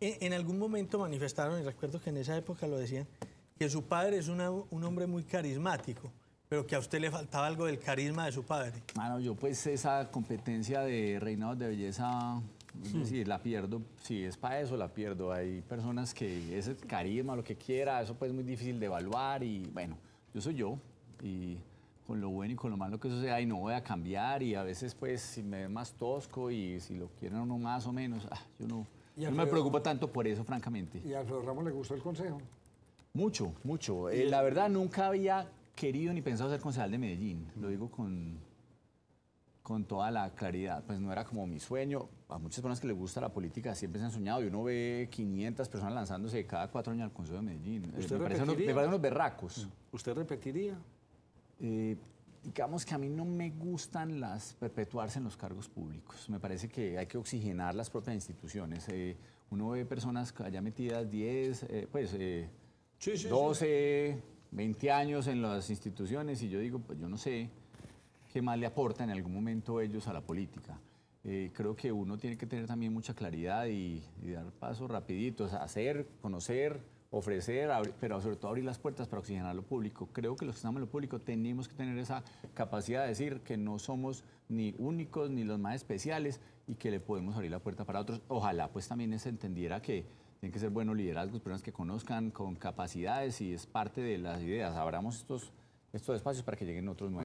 en, algún momento manifestaron, y recuerdo que en esa época lo decían, que su padre es un hombre muy carismático, pero que a usted le faltaba algo del carisma de su padre. Bueno, yo pues esa competencia de reinados de belleza, si hmm. la pierdo. Si es para eso, la pierdo. Hay personas que ese carisma, lo que quiera, eso pues es muy difícil de evaluar y bueno, yo soy yo y con lo bueno y con lo malo que eso sea, y no voy a cambiar y a veces pues si me ven más tosco y si lo quieren uno más o menos, ah, yo no no me preocupa tanto por eso, francamente. ¿Y a Alfredo Ramos le gustó el consejo? Mucho, mucho. Eh, la verdad, nunca había querido ni pensado ser concejal de Medellín. Lo digo con, con toda la claridad. Pues no era como mi sueño. A muchas personas que les gusta la política siempre se han soñado y uno ve 500 personas lanzándose cada cuatro años al Consejo de Medellín. Eh, me, parecen unos, berracos. ¿Usted repetiría? Eh, digamos que a mí no me gustan las perpetuarse en los cargos públicos. Me parece que hay que oxigenar las propias instituciones. Eh, uno ve personas allá metidas 10, eh, pues 12, eh, 20 años en las instituciones y yo digo, pues yo no sé qué más le aportan en algún momento ellos a la política. creo que uno tiene que tener también mucha claridad y, y dar pasos rapiditos, hacer, conocer, ofrecer, pero sobre todo abrir las puertas para oxigenar lo público. Creo que los que estamos en lo público tenemos que tener esa capacidad de decir que no somos ni únicos ni los más especiales y que le podemos abrir la puerta para otros. Ojalá pues también se entendiera que tienen que ser buenos liderazgos, personas que conozcan con capacidades y es parte de las ideas. Abramos estos, estos espacios para que lleguen otros nuevos.